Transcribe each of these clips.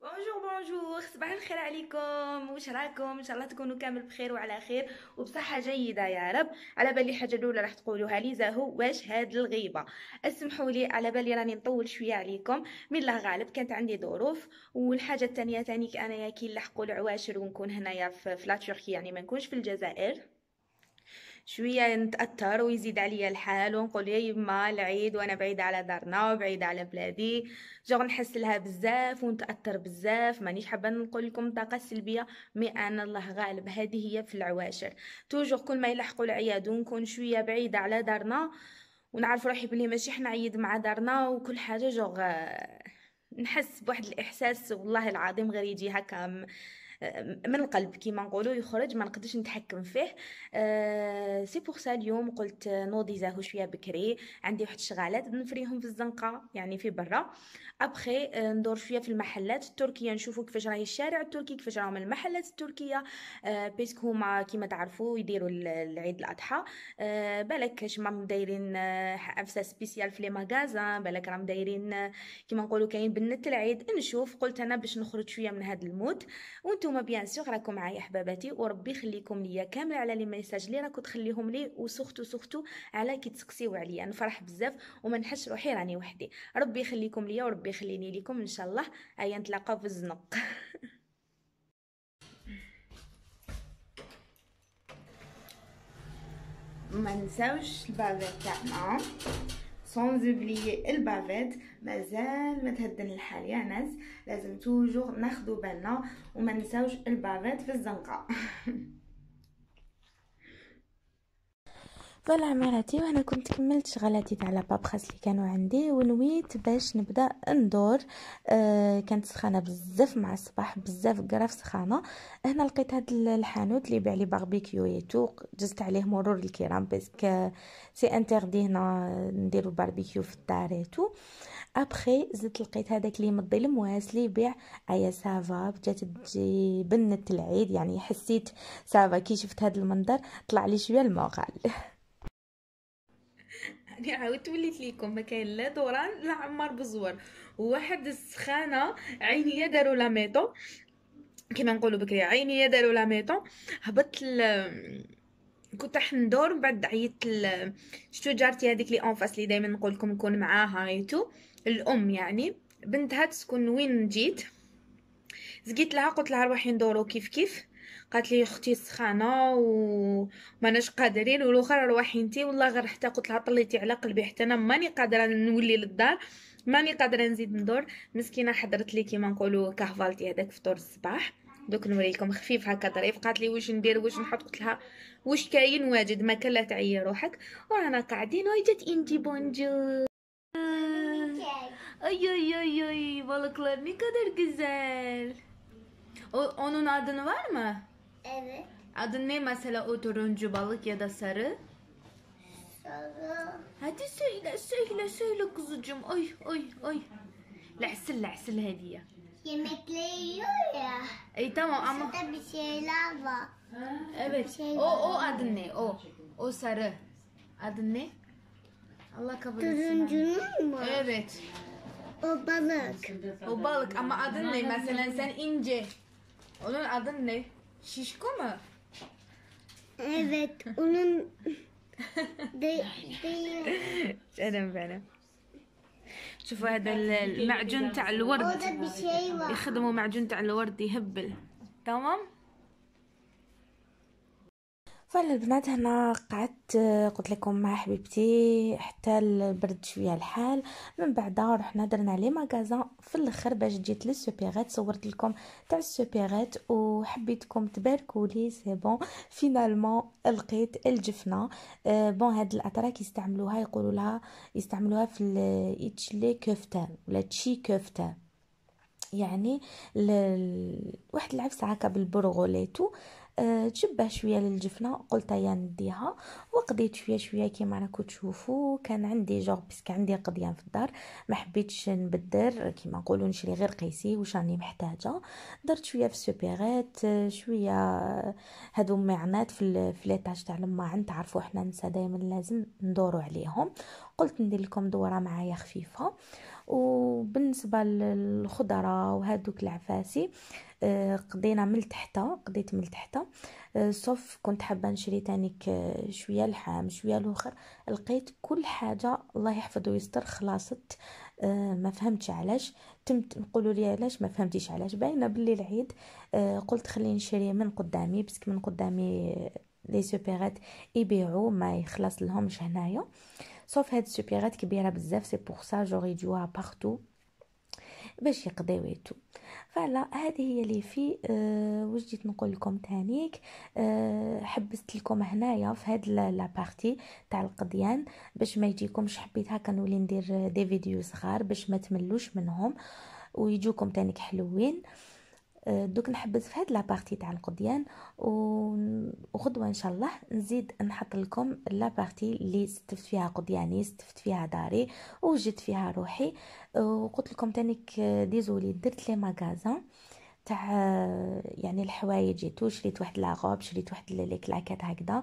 بونجور بونجور صباح الخير عليكم واش راكم ان شاء الله تكونوا كامل بخير وعلى خير وبصحه جيده يا رب على بالي حاجه الاولى راح تقولوها لي زاهو واش هاد الغيبه اسمحوا لي على بالي راني نطول شويه عليكم من الله غالب كانت عندي ظروف والحاجه الثانيه ثاني انايا كي نلحقوا العواشر ونكون هنايا في لاتوركي يعني ما نكونش في الجزائر شوية نتأثر ويزيد عليا الحال ونقول يا إيه، يما العيد وانا بعيدة على دارنا وبعيدة على بلادي جو نحس لها بزاف ونتأثر بزاف مانيش حابة نقول لكم طاقة سلبية مي انا الله غالب هذه هي في العواشر توجور كل ما يلحقوا العياد ونكون شوية بعيدة على دارنا ونعرف روحي بلي ماشي حنا عيد مع دارنا وكل حاجة جو آه، نحس بواحد الاحساس والله العظيم غير يجي هكا من القلب كيما نقولوا يخرج ما نقدرش نتحكم فيه آه، سي بوغ سا اليوم قلت نوضي زاهو شويه بكري عندي واحد الشغالات نفريهم في الزنقه يعني في برا ابخي آه، ندور شويه في المحلات التركيه نشوفوا كيفاش راهي الشارع التركي كيفاش راهم المحلات التركيه آه، بيسك هما كيما تعرفوا يديروا العيد الاضحى بالك كاش مدايرين دايرين عفسه سبيسيال في لي ماغازان بالك راهم دايرين كيما نقولوا كاين بنت العيد نشوف قلت انا باش نخرج شويه من هذا المود وانتم نتوما بيان سيغ راكم معايا حباباتي وربي يخليكم ليا كامل على لي ميساج لي راكم تخليهم لي وسختو سختو على كي تسقسيو عليا نفرح بزاف وما نحش روحي راني وحدي ربي يخليكم ليا وربي يخليني ليكم ان شاء الله ايا نتلاقاو في الزنق ما نساوش البابا تاعنا سون زوبليي البافيت مازال ما تهدن الحال يا ناس لازم توجور ناخدو بالنا وما نساوش البافيت في الزنقه بالنسبه لعمارتي وانا كنت كملت شغلاتي تاع لابابخاس اللي كانوا عندي ونويت باش نبدا ندور آه كانت سخانه بزاف مع الصباح بزاف كراف سخانه هنا لقيت هاد الحانوت اللي يبيع لي باربيكيو باربيكيويتو جزت عليه مرور الكرام باسكو سي انتردي هنا نديرو باربيكيو في الدار ايتو ابخي زدت لقيت هذاك اللي مضي المواس اللي يبيع ايا سافا بدات تجي بنت العيد يعني حسيت سافا كي شفت هذا المنظر طلع لي شويه المغال يعني عاودت وليت ليكم ما كاين لا دوران لا عمار بزور واحد السخانه عينيا داروا لا ميطو كيما نقولوا بكري عينيا داروا لا ميطو هبطت كنت راح ندور من بعد عيطت شتو جارتي هذيك لي اونفاس لي دائما نقول لكم نكون معاها ايتو الام يعني بنتها تسكن وين جيت زقيت لها قلت لها روحي ندورو كيف كيف قالت لي اختي سخانه ناش قادرين والاخرى روحي انتي والله غير حتى قلت لها طليتي على قلبي حتى انا ماني قادره نولي للدار ماني قادره نزيد ندور مسكينه حضرت لي كيما نقولوا كهفالتي هذاك فطور الصباح دوك نوريكم خفيف هكا ظريف قالت لي واش ندير واش نحط قلت لها واش كاين واجد ما كان لا تعي روحك ورانا قاعدين وي جات انتي بونجور اي اي اي اي بالك لاني كدر güzel. O, onun adını var mı? Evet. Adın ne mesela o turuncu balık ya da sarı? Sarı. Hadi söyle söyle söyle kuzucum. Oy oy oy. Lahsil lahsil hediye. Yemekleri yiyor ya. E tamam ama. Burada bir şeyler var. Evet. şeyler o o adın ne? O. O sarı. Adın ne? Allah kabul etsin. Turuncunun mu? Evet. O balık. O balık ama adın ne mesela sen ince. Onun adın ne? Şişko mu? Evet onun de değil. Canım benim. شوفوا هذا المعجون تاع الورد يخدموا معجون تاع الورد يهبل تمام فالبنات هنا قعدت قلت لكم مع حبيبتي حتى البرد شويه الحال من بعد رحنا درنا لي ماغازا في الاخر باش جيت للسوبيغات صورت لكم تاع السوبيغات وحبيتكم تباركوا لي سي بون فينالمون لقيت الجفنه آه، بون هاد الاتراك يستعملوها يقولوا لها يستعملوها في لي كفتان ولا تشي كفتان يعني ل... واحد العفسه هكا بالبرغوليتو أه، تشبه شويه للجفنه قلت يا نديها وقضيت شويه شويه كيما راكم تشوفوا كان عندي جوغ بيسك عندي قضيان في الدار ما حبيتش نبدل كيما نقولوا نشري غير قيسي واش راني محتاجه درت شويه في السوبيرات أه، شويه أه، هادو معنات في في تاع تاع الماعن تعرفوا حنا نسى دائما لازم ندوروا عليهم قلت ندير لكم دوره معايا خفيفه وبالنسبه للخضره وهذوك العفاسي آه آه، قضينا من تحتها قضيت من تحتها آه، سوف كنت حابه نشري تاني آه، شويه لحام شويه الاخر لقيت كل حاجه الله يحفظه ويستر خلاصت ما فهمتش علاش تمت نقولوا لي علاش ما فهمتيش علاش باينه باللي العيد قلت خليني نشري من قدامي باسكو من قدامي لي سوبيرات يبيعوا ما يخلص لهمش هنايا صوف هاد السوبيرات كبيره بزاف سي بوغ سا جوري ديوها بارتو باش يقضيو ايتو فعلا هذه هي اللي في أه وجدت نقول لكم تانيك أه حبست لكم هنايا في هاد لا بارتي تاع القضيان باش ما يجيكمش حبيت هكا نولي ندير دي فيديو صغار باش ما تملوش منهم ويجوكم تانيك حلوين أه دوك نحبس في هاد لابارتي تاع القضيان و وغدوه ان شاء الله نزيد نحط لكم لا بارتي اللي استفدت فيها قضياني استفدت فيها داري وجدت فيها روحي وقلت لكم تانيك ديزولي درت لي مغازا تاع آه، يعني الحوايج جيتو شريت واحد لاغوب شريت واحد لي كلاكات هكذا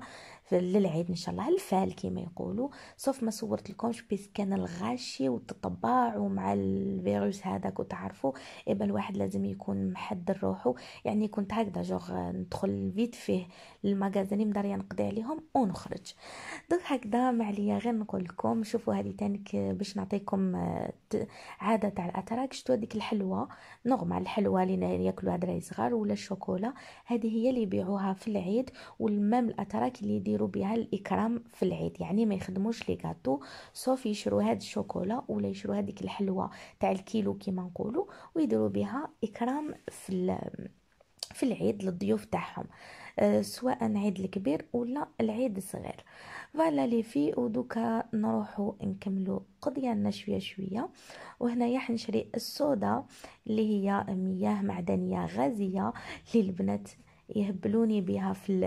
للعيد ان شاء الله الفال كيما يقولوا سوف ما صورت لكمش بيس كان الغاشي والتطباع ومع الفيروس هذاك وتعرفوا ايبا الواحد لازم يكون محضر روحه يعني كنت هكذا جوغ آه، ندخل فيت فيه المغازين مداريا نقضي عليهم ونخرج دوك هكذا معليا غير نقول لكم شوفوا هذه تانك آه، باش نعطيكم عاده تاع الاتراك شتو هذيك الحلوه نورمال الحلوه اللي ياكلوها دراري صغار ولا الشوكولا هذه هي اللي يبيعوها في العيد والمام الاتراك اللي يديروا بها الاكرام في العيد يعني ما يخدموش لي كاطو سوف يشرو هاد الشوكولا ولا يشرو هذيك الحلوه تاع الكيلو كيما نقولوا ويديروا بها اكرام في في العيد للضيوف تاعهم أه سواء عيد الكبير ولا العيد الصغير فوالا لي في ودوكا نروحو نكملو قضيانا شويه شويه وهنايا حنشري الصودا اللي هي مياه معدنيه غازيه للبنات يهبلوني بها في الـ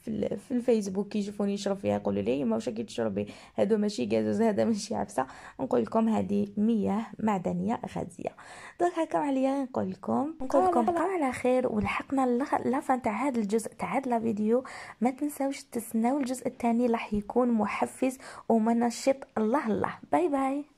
في, الـ في الفيسبوك يشوفوني نشرب فيها يقولوا لي ما واش كي تشربي هادو ماشي غازوز هذا ماشي عفسه نقول لكم هذه مياه معدنيه غازيه دونك هكا عليا نقول لكم نقول لكم بقاو على خير ولحقنا لافان تاع هذا الجزء تاع هذا لا فيديو ما تنساوش تسناو الجزء الثاني راح يكون محفز ومنشط الله الله باي باي